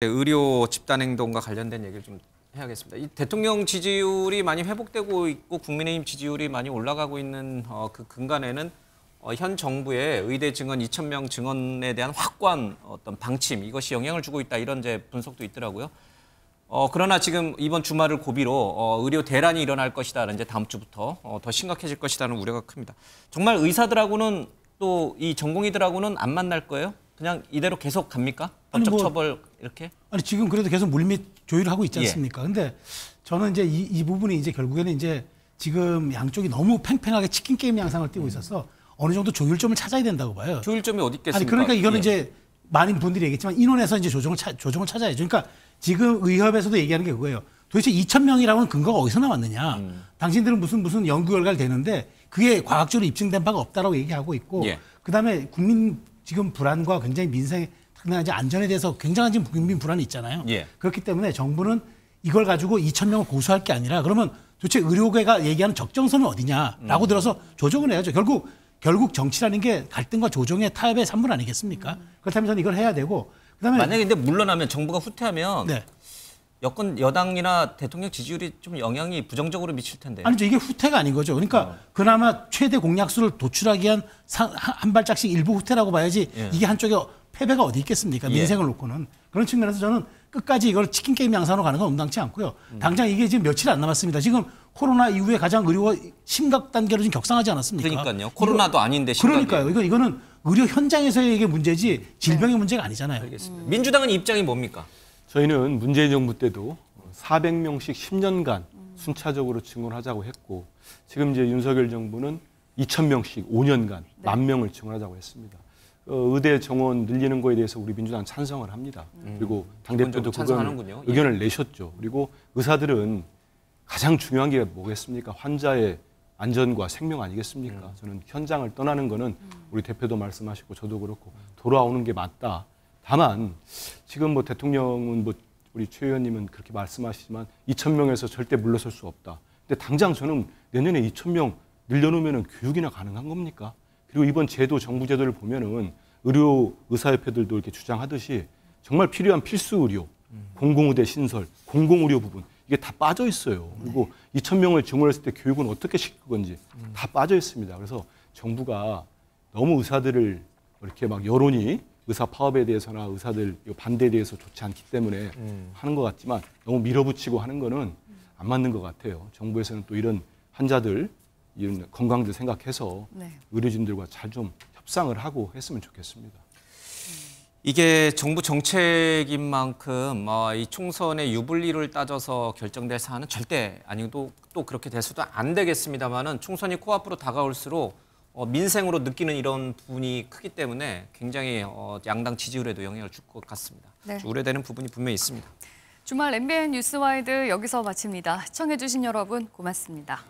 네, 의료 집단 행동과 관련된 얘기를 좀 해야겠습니다. 이 대통령 지지율이 많이 회복되고 있고 국민의힘 지지율이 많이 올라가고 있는 어, 그 근간에는 어, 현 정부의 의대 증언 2천 명증언에 대한 확고한 어떤 방침 이것이 영향을 주고 있다 이런 제 분석도 있더라고요. 어, 그러나 지금 이번 주말을 고비로 어, 의료 대란이 일어날 것이다. 이제 다음 주부터 어, 더 심각해질 것이라는 우려가 큽니다. 정말 의사들하고는 또 이 전공의들하고는 안 만날 거예요? 그냥 이대로 계속 갑니까? 법적 뭐, 처벌 이렇게? 아니 지금 그래도 계속 물밑 조율을 하고 있지 예. 않습니까? 예. 근데 저는 이제 이, 이 부분이 이제 결국에는 이제 지금 양쪽이 너무 팽팽하게 치킨 게임 양상을 띄고 음. 있어서 어느 정도 조율점을 찾아야 된다고 봐요. 조율점이 어디 있겠습니 아니 그러니까 이거는 예. 이제 많은 분들이 얘기했지만 인원에서 이제 조정을 차, 조정을 찾아야죠. 그러니까 지금 의협에서도 얘기하는 게 그거예요. 도대체 2천 명이라고는 근거가 어디서 나왔느냐? 음. 당신들은 무슨 무슨 연구 결과를 되는데 그게 과학적으로 입증된 바가 없다라고 얘기하고 있고 예. 그다음에 국민 지금 불안과 굉장히 민생 당장 이제 안전에 대해서 굉장한 지금 국민 불안이 있잖아요. 예. 그렇기 때문에 정부는 이걸 가지고 2천 명을 고수할게 아니라 그러면 도대체 의료계가 얘기하는 적정선은 어디냐라고 음. 들어서 조정을 해야죠. 결국 결국 정치라는 게 갈등과 조정의 타협의 산물 아니겠습니까? 음. 그렇다면 저는 이걸 해야 되고 그다음에 만약에 근데 물러나면 정부가 후퇴하면 네. 여권 여당이나 대통령 지지율이 좀 영향이 부정적으로 미칠 텐데. 아니죠. 이게 후퇴가 아닌 거죠. 그러니까 어. 그나마 최대 공약수를 도출하기 위한 한 발짝씩 일부 후퇴라고 봐야지 예. 이게 한쪽에 패배가 어디 있겠습니까? 예. 민생을 예. 놓고는. 그런 측면에서 저는 끝까지 이걸 치킨 게임 양상으로 가는 건 온당치 않고요. 당장 이게 지금 며칠 안 남았습니다. 지금 코로나 이후에 가장 의료가 심각 단계로 지금 격상하지 않았습니까? 그러니까요. 코로나도 이거, 아닌데 심각 그러니까요. 이거 이거는 의료 현장에서의 이게 문제지 질병의 네. 문제가 아니잖아요. 알겠습니다. 음. 민주당은 입장이 뭡니까? 저희는 문재인 정부 때도 400명씩 10년간 순차적으로 증원하자고 했고 지금 이제 윤석열 정부는 2,000명씩 5년간 네. 만 명을 증원하자고 했습니다. 어, 의대 정원 늘리는 거에 대해서 우리 민주당 찬성을 합니다. 음. 그리고 당대표도 찬성하는군요. 예. 의견을 예. 내셨죠. 그리고 의사들은 가장 중요한 게 뭐겠습니까? 환자의 안전과 생명 아니겠습니까? 음. 저는 현장을 떠나는 거는 음. 우리 대표도 말씀하시고 저도 그렇고 돌아오는 게 맞다. 다만 지금 뭐 대통령은 뭐 우리 최 의원님은 그렇게 말씀하시지만 2천 명에서 절대 물러설 수 없다. 근데 당장 저는 내년에 2천 명 늘려놓으면 교육이나 가능한 겁니까? 그리고 이번 제도 정부 제도를 보면은 의료 의사협회들도 이렇게 주장하듯이 정말 필요한 필수 의료, 공공의대 신설, 공공의료 부분 이게 다 빠져 있어요. 그리고 2천 명을 증원했을 때 교육은 어떻게 시킬 건지 음. 다 빠져 있습니다. 그래서 정부가 너무 의사들을 이렇게 막 여론이 의사 파업에 대해서나 의사들 반대에 대해서 좋지 않기 때문에 음. 하는 것 같지만 너무 밀어붙이고 하는 거는 안 맞는 것 같아요. 정부에서는 또 이런 환자들 이런 건강도 생각해서 네. 의료진들과 잘 좀 협상을 하고 했으면 좋겠습니다. 이게 정부 정책인 만큼 어, 이 총선의 유불리를 따져서 결정될 사안은 절대 아니고 또 그렇게 돼서도 안 되겠습니다만은 총선이 코앞으로 다가올수록 어, 민생으로 느끼는 이런 부분이 크기 때문에 굉장히 어, 양당 지지율에도 영향을 줄 것 같습니다. 네. 우려되는 부분이 분명히 있습니다. 주말 MBN 뉴스와이드 여기서 마칩니다. 시청해주신 여러분 고맙습니다.